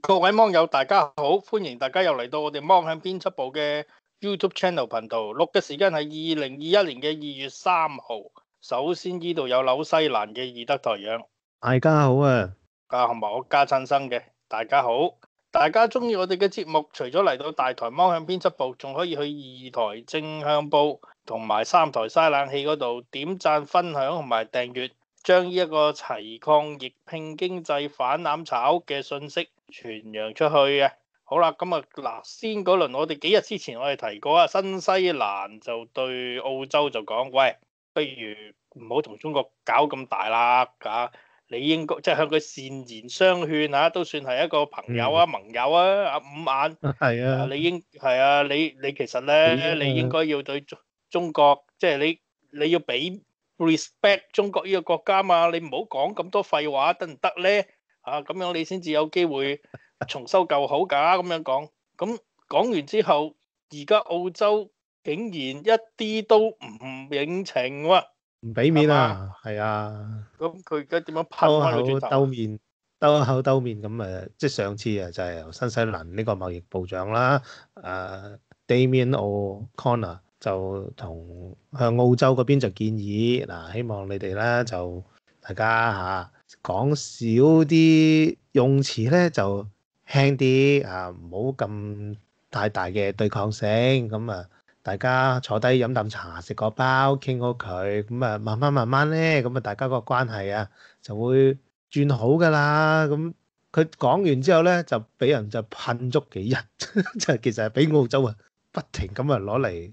各位网友大家好，欢迎大家又嚟到我哋《芒向编辑部》嘅 YouTube e 道频道录嘅时间系二零二一年嘅二月三号。首先呢度有纽西兰嘅二德台养，大家好啊，啊同埋我家亲生嘅，大家好。大家中意我哋嘅节目，除咗嚟到大台《芒向编辑部》，仲可以去二台正向报同埋三台嘥冷气嗰度点赞、分享同埋订阅。将呢一个齐抗逆拼经济反攬炒嘅信息传扬出去啊！好啦，咁啊嗱，先嗰轮我哋几日之前我哋提过啊，新西兰就对澳洲就讲，喂，不如唔好同中国搞咁大啦吓，你应该即系向佢善言相劝啊，都算系一个朋友啊，盟友啊，五眼系啊，你应该系啊，你你其实咧，你应该要对中中国，即系你你要俾。respect 中國呢個國家嘛，你唔好講咁多廢話得唔得咧？啊，咁樣你先至有機會重修舊好㗎。咁樣講，咁講完之後，而家澳洲竟然一啲都唔認情喎，唔俾面啊，係啊。咁佢而家點樣拋口兜面，兜口兜面咁誒？即係上次啊，就係由新西蘭呢個貿易部長啦，誒 Damian or Connor。就同向澳洲嗰邊就建議嗱，希望你哋咧就大家嚇講少啲用詞咧就輕啲啊，唔好咁太大嘅對抗性咁啊，大家坐低飲啖茶，食個包，傾好佢咁啊，慢慢慢慢咧咁啊，大家個關係啊就會轉好噶啦。咁佢講完之後咧，就俾人就噴足幾日，就其實係俾澳洲啊不停咁啊攞嚟。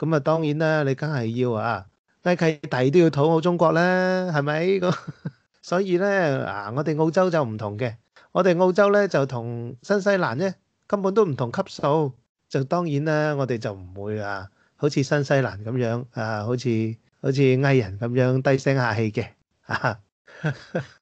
咁啊，當然啦，你梗係要啊，但係第二都要討好中國啦，係咪？咁所以咧，啊，我哋澳洲就唔同嘅，我哋澳洲咧就同新西蘭咧根本都唔同級數，就當然啦，我哋就唔會啊，好似新西蘭咁樣啊，好似好似藝人咁樣低聲下氣嘅啊，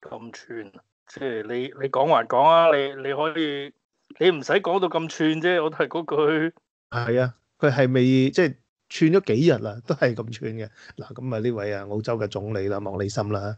咁串，即係你你講還講啊，你你可以，你唔使講到咁串啫，我都係嗰句。係啊，佢係未即係。串咗幾日啦，都係咁串嘅。嗱，咁啊呢位啊澳洲嘅總理啦，莫里森啦，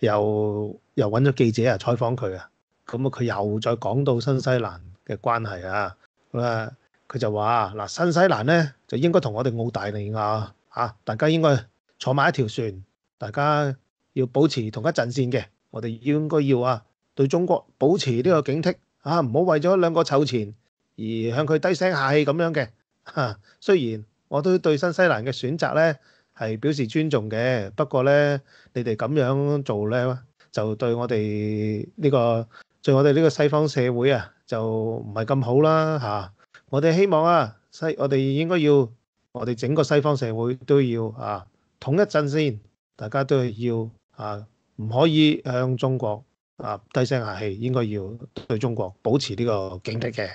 又又揾咗記者啊，採訪佢啊。咁啊，佢又再講到新西蘭嘅關係啊。咁啊，佢就話嗱，新西蘭咧就應該同我哋澳大利亞啊，大家應該坐埋一條船，大家要保持同一陣線嘅。我哋應該要啊，對中國保持呢個警惕啊，唔好為咗兩個湊錢而向佢低聲下氣咁樣嘅。雖然我都對新西蘭嘅選擇咧係表示尊重嘅，不過咧你哋咁樣做咧就對我哋呢個對我哋呢個西方社會啊就唔係咁好啦嚇！我哋希望啊西，我哋應該要我哋整個西方社會都要啊統一陣先，大家都係要啊唔可以向中國啊低聲下氣，應該要對中國保持呢個警惕嘅。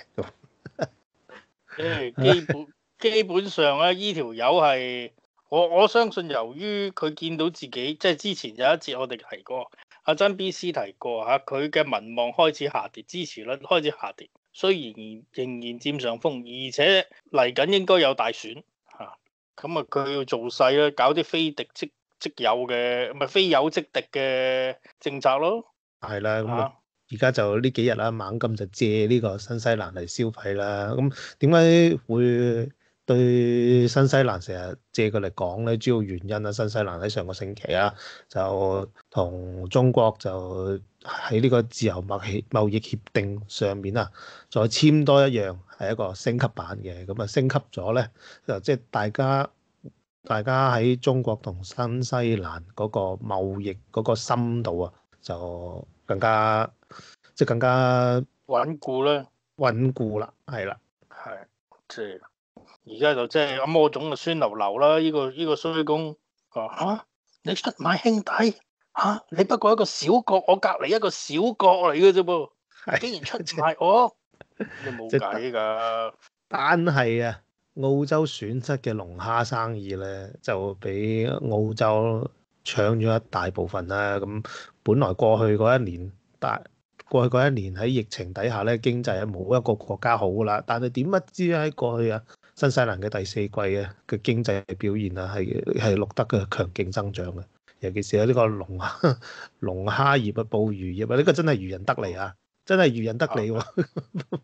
基本。基本上咧，呢條友係我我相信，由於佢見到自己，即係之前有一节我哋提過，阿曾 B C 提過吓，佢嘅民望開始下跌，支持率開始下跌，雖然仍然佔上風，而且嚟緊應該有大選吓，咁啊佢要做細啦，搞啲非敵即即有嘅，唔非有即敵嘅政策咯，係啦，咁啊，而家就呢幾日啦，猛咁就借呢個新西蘭嚟消費啦，咁點解會？對新西蘭成日借佢嚟講咧，主要原因啊，新西蘭喺上個星期啊，就同中國就喺呢個自由貿協貿易協定上面啊，再簽多一樣係一個升級版嘅，咁啊升級咗咧，就即係大家大家喺中國同新西蘭嗰個貿易嗰個深度啊，就更加即係更加穩固咧，穩固啦，係啦，係借。而家就即系阿摩总嘅孙流流啦，呢个呢个衰公啊，吓你出卖兄弟，吓你不过一个小国，我隔篱一个小国嚟嘅啫噃，竟然出卖我，冇计噶。但系啊，澳洲损失嘅龙虾生意咧，就俾澳洲抢咗一大部分啦。咁本来过去嗰一年，但过去嗰一年喺疫情底下咧，经济系冇一个国家好啦。但系点不知喺过去啊？新西蘭嘅第四季嘅嘅經濟表現啊，係係錄得嘅強勁增長嘅。尤其是喺呢個龍龍蝦業啊、捕魚業啊，呢個真係愚人得利啊！真係愚人得利喎，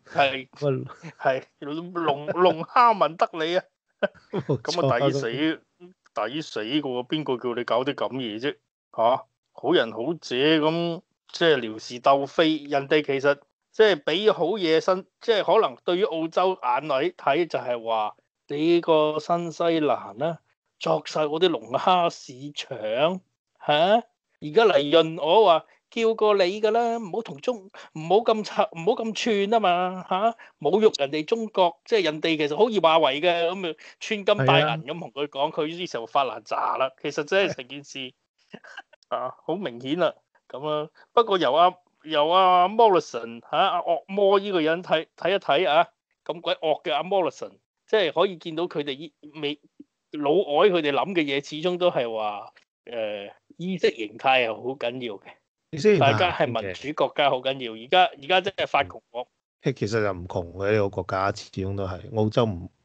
係係龍龍蝦文得利啊！咁啊抵死抵死嘅邊個叫你搞啲咁嘢啫嚇？好人好姐咁即係聊事鬥非，人哋其實～即係俾好嘢新，即係可能對於澳洲眼裏睇就係話你個新西蘭啦，作晒我啲龍蝦市場嚇，而家嚟潤我話叫過你噶啦，唔好同中唔好咁拆唔好咁串啊嘛嚇，侮辱人哋中國，即係人哋其實好易話為嘅咁啊，穿金戴銀咁同佢講，佢啲時候發爛渣啦，其實真係成件事啊好明顯啦，咁啊不過由啊有啊，Morrison 嚇，惡魔呢個人睇睇一睇啊，咁鬼惡嘅阿 Morrison，即係可以見到佢哋未老外佢哋諗嘅嘢，始終都係話诶意識形態係好緊要嘅。大家係民主國家，好緊要。而家而家真係發窮國，其實又唔窮嘅呢個國家，始終都係澳洲唔。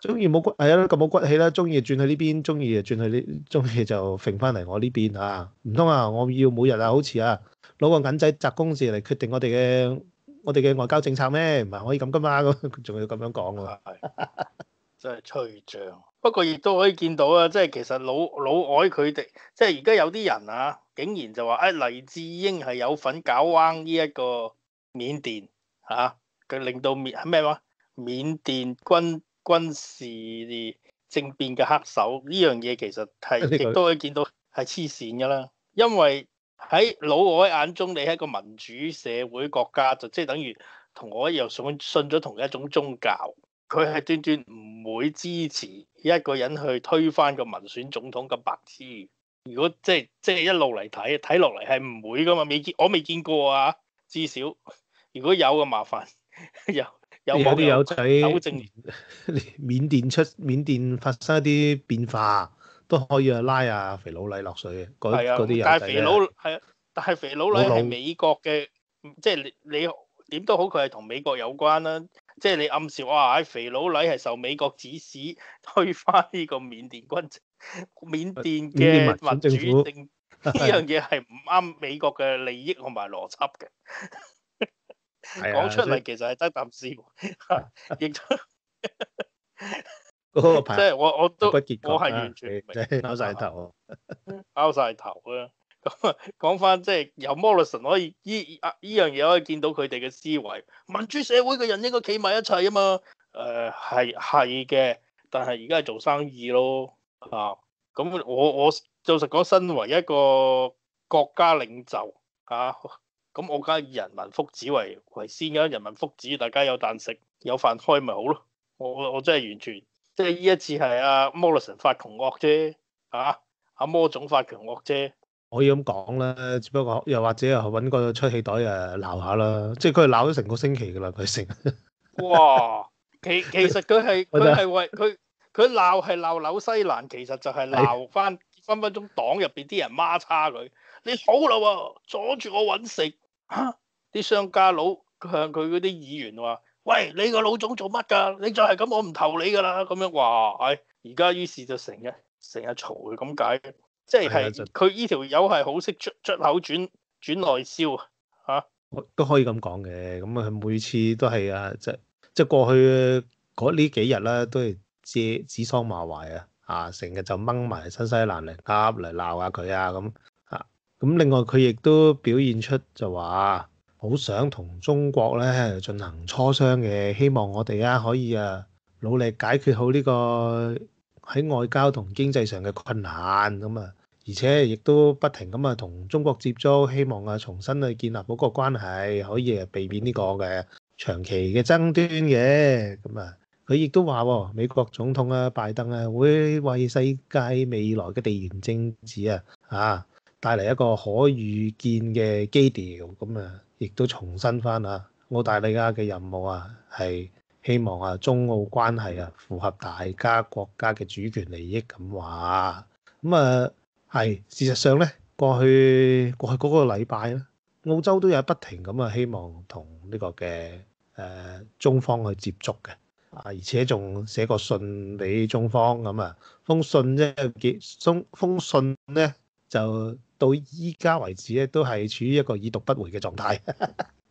中 意冇骨，系啊，咁冇骨气啦！中意转去呢边，中意就转去呢，中意就揈翻嚟我呢边啊！唔通啊！我要每日啊，好似啊，攞个银仔砸公事嚟决定我哋嘅我哋嘅外交政策咩？唔系可以咁噶嘛？咁 仲要咁样讲喎？真系吹胀。不过亦都可以见到啊，即系其实老老外佢哋，即系而家有啲人啊，竟然就话啊黎智英系有份搞弯呢一个缅甸吓，佢令到缅咩话缅甸军。军事政变嘅黑手呢样嘢其实系 亦都可以见到系黐线噶啦，因为喺老外眼中你系一个民主社会国家，就即系等于同我又信信咗同一种宗教。佢系断断唔会支持一个人去推翻个民选总统嘅白痴。如果即系即系一路嚟睇睇落嚟系唔会噶嘛，未见我未见过啊，至少如果有嘅麻烦 有。有啲有睇，缅 甸出，缅甸发生一啲变化都可以啊，拉啊，肥佬禮落水嘅，嗰啲人。啊，但系肥佬啊，但系肥佬禮系美国嘅，即系你你点都好，佢系同美国有关啦。即系你暗示哇，肥佬禮系受美国指使推翻呢个缅甸军政，緬甸嘅民主政，呢样嘢系唔啱美国嘅利益同埋逻辑嘅。讲出嚟其实系得啖屎，亦都 嗰个即系我我都，我系完全唔明，拗晒头，拗晒头啦。咁啊，讲翻即系由 Morrison 可以依依样嘢可以见到佢哋嘅思维，民主社会嘅人应该企埋一齐啊嘛。诶，系系嘅，但系而家系做生意咯啊。咁我我就实讲，身为一个国家领袖啊。咁我梗係以人民福祉為为先噶，人民福祉大家有啖食有飯開咪好咯。我我真係完全即係呢一次係阿摩 o 神發穷惡啫，嚇阿摩总發强惡啫。可以咁講啦，只不過又或者又揾個吹氣袋誒鬧下啦，即係佢系鬧咗成個星期噶啦，佢成。哇，其其實佢 係佢系為佢佢鬧係鬧紐西蘭，其實就係鬧翻分分鐘黨入边啲人孖叉佢。你好啦啊，阻住我搵食。吓！啲商家佬向佢嗰啲议员话：，喂，你个老总做乜噶？你再系咁，我唔投你噶啦！咁样话，唉，而家于是就成日成日嘈，咁解嘅，即系佢呢条友系好识出出口转转内销啊！吓，都可以咁讲嘅，咁啊，每次都系啊，即即过去嗰呢几日啦，都系借指桑骂槐啊，啊，成日就掹埋新西兰嚟鸭嚟闹下佢啊咁。咁另外佢亦都表現出就話好想同中國咧進行磋商嘅，希望我哋啊可以啊努力解決好呢個喺外交同經濟上嘅困難咁啊，而且亦都不停咁啊同中國接觸，希望啊重新去建立嗰個關係，可以避免呢個嘅長期嘅爭端嘅。咁啊，佢亦都話美國總統啊拜登啊會為世界未來嘅地緣政治啊啊！帶嚟一個可預見嘅基調，咁啊，亦都重申翻啊！大利亞嘅任務啊，係希望啊，中澳關係啊，符合大家國家嘅主權利益咁話。咁啊，係事實上咧，過去過去嗰個禮拜咧，澳洲都有不停咁啊，希望同呢個嘅誒中方去接觸嘅啊，而且仲寫個信俾中方咁啊封信啫，封封信咧就。到依家為止咧，都係處於一個已讀不回嘅狀態。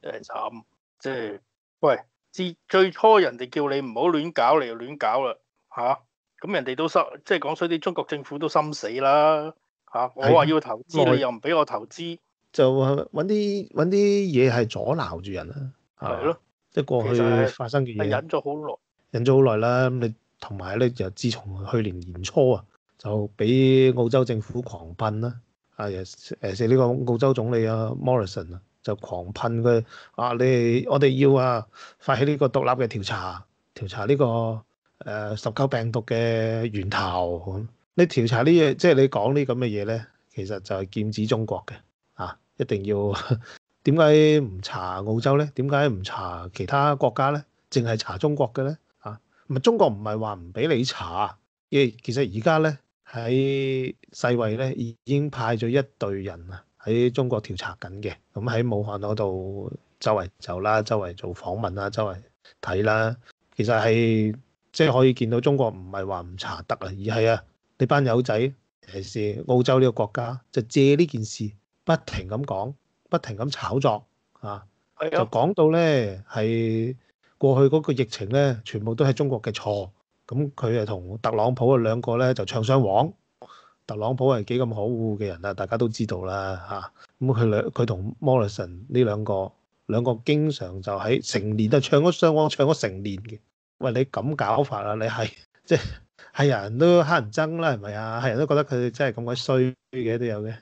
誒，惨，即係喂，自最初人哋叫你唔好亂搞，你又亂搞啦嚇。咁人哋都心即係講，所啲中國政府都心死啦嚇。我話要投資，你又唔俾我投資，就搵啲搵啲嘢係阻挠住人啦，係咯。即係過去發生嘅嘢，忍咗好耐，忍咗好耐啦。你同埋咧，就自從去年年初啊，就俾澳洲政府狂奔啦。啊誒，呢個澳洲總理啊 m o r r i s o n 啊，就狂噴佢啊！你我哋要啊，發起呢個獨立嘅調查，調查呢個誒十九病毒嘅源頭。你調查呢嘢，即係你講呢咁嘅嘢咧，其實就係劍指中國嘅。啊，一定要點解唔查澳洲咧？點解唔查其他國家咧？淨係查中國嘅咧？啊，咪中國唔係話唔俾你查？咦，其實而家咧～喺世卫咧已经經派咗一隊人啊，喺中國調查緊嘅。咁喺武漢嗰度周圍走啦，周圍做訪問啦，周圍睇啦。其實係即係可以見到中國唔係話唔查得啊，而係啊，你班友仔其是澳洲呢個國家就借呢件事不停咁講，不停咁炒作啊，就講到咧係過去嗰個疫情咧，全部都係中國嘅錯。咁佢係同特朗普啊兩個咧就唱上簧，特朗普係幾咁可惡嘅人啊，大家都知道啦嚇。咁佢兩佢同 Morrison 呢兩個兩個經常就喺成年都唱咗雙簧，唱咗成年嘅。喂，你咁搞法啊？你係 即係係人都黑人憎啦，係咪啊？係人都覺得佢真係咁鬼衰嘅都有嘅。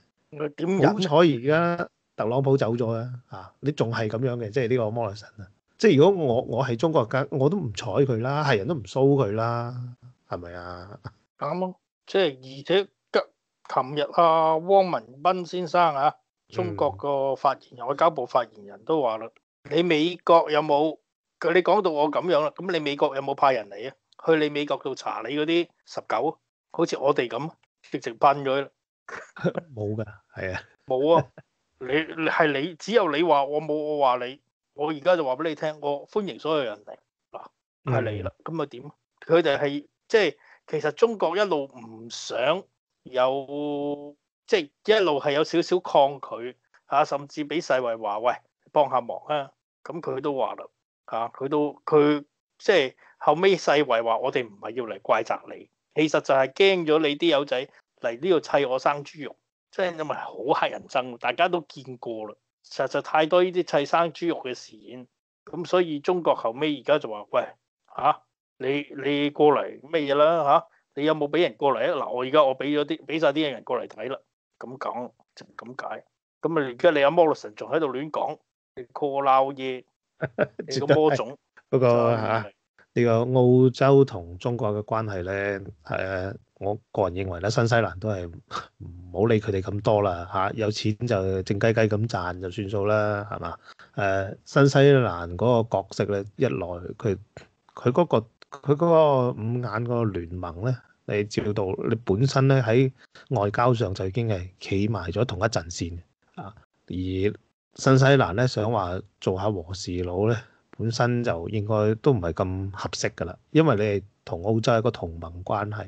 好彩而家特朗普走咗啦嚇，你仲係咁樣嘅，即係呢個 Morrison 啊。即係如果我我係中國人，我都唔睬佢啦，係人都唔騷佢啦，係咪啊？啱咯，即係而且今琴日阿汪文斌先生啊，中國個發言人，外交部發言人都話啦，你美國有冇佢？你講到我咁樣啦，咁你美國有冇派人嚟啊？去你美國度查你嗰啲十九，好似我哋咁，直直奔咗啦。冇噶，係啊，冇啊！你係你，只有你話我冇，我話你。我而家就话俾你听，我欢迎所有人嚟，嗱系嚟啦，咁咪点？佢哋系即系，其实中国一路唔想有，即系一路系有少少抗拒，吓，甚至俾世卫话喂，帮下忙啊，咁佢都话啦，吓，佢都佢即系后尾世卫话我哋唔系要嚟怪责你，其实就系惊咗你啲友仔嚟呢度砌我生猪肉，即系因为好乞人憎，大家都见过啦。实实太多呢啲砌生猪肉嘅事，咁所以中国后尾而家就话喂，吓你你过嚟咩嘢啦吓？你有冇俾人过嚟啊？嗱，我而家我俾咗啲俾晒啲人过嚟睇啦，咁讲就咁解。咁啊而家你阿摩洛神仲喺度乱讲，你 call 捞嘢，你个魔種。不过吓呢个澳洲同中国嘅关系咧，啊。我個人認為咧，新西蘭都係 唔好理佢哋咁多啦嚇。有錢就靜雞雞咁賺就算數啦，係嘛？誒，新西蘭嗰個角色咧，一來佢佢嗰個佢嗰五眼個聯盟咧，你照到你本身咧喺外交上就已經係企埋咗同一陣線啊。而新西蘭咧想話做下和事佬咧，本身就应该都唔係咁合適噶啦，因為你係同澳洲一個同盟關係。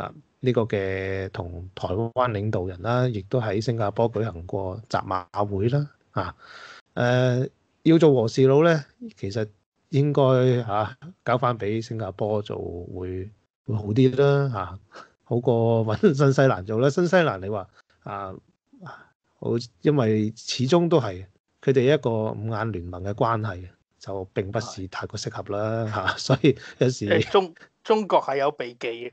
啊！呢個嘅同台灣領導人啦，亦都喺新加坡舉行過集馬會啦。啊，誒，要做和事佬咧，其實應該嚇交翻俾新加坡做會會好啲啦。嚇，好過揾 新西蘭做啦。新西蘭你話啊好，因為始終都係佢哋一個五眼聯盟嘅關係，就並不是太過適合啦。嚇，所以有時中中國係有避忌嘅。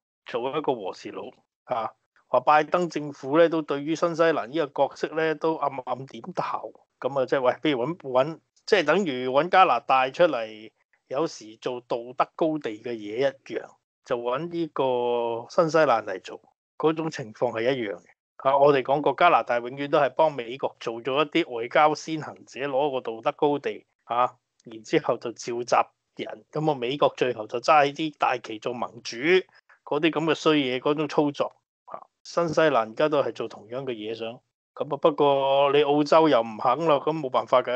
做一個和事佬啊。話拜登政府咧都對於新西蘭呢個角色咧都暗暗點頭，咁啊即係喂，不如揾揾即系等于揾加拿大出嚟，有時做道德高地嘅嘢一樣，就揾呢個新西蘭嚟做嗰種情況係一樣嘅嚇。我哋講過加拿大永遠都係幫美國做咗一啲外交先行者，攞個道德高地嚇，然之後就召集人，咁啊美國最後就揸起啲大旗做盟主。嗰啲咁嘅衰嘢，嗰種操作嚇，新西蘭而家都係做同樣嘅嘢上，咁啊不過你澳洲又唔肯咯，咁冇辦法嘅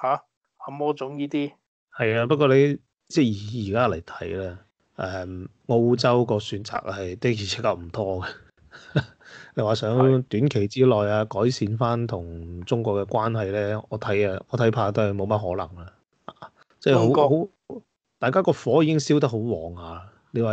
嚇，阿魔種呢啲係啊，不過你即係而而家嚟睇咧，誒澳洲個選擇係的而且確唔多嘅。你話想短期之內啊改善翻同中國嘅關係咧，我睇啊，我睇怕都係冇乜可能啦，即係好好大家個火已經燒得好旺啊，你話？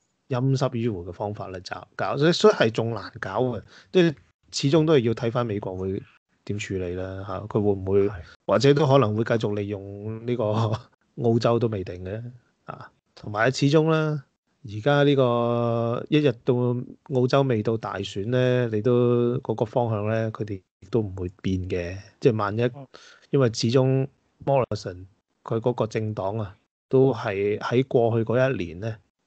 陰濕迂迴嘅方法咧，就搞，所以所以係仲難搞嘅。即始終都係要睇翻美國會點處理啦嚇，佢會唔會或者都可能會繼續利用呢個 澳洲都未定嘅啊。同埋始終咧，而家呢個一日到澳洲未到大選咧，你都嗰個方向咧，佢哋亦都唔會變嘅。即係萬一，因為始終 m o r r i s o n 佢嗰個政黨啊，都係喺過去嗰一年咧。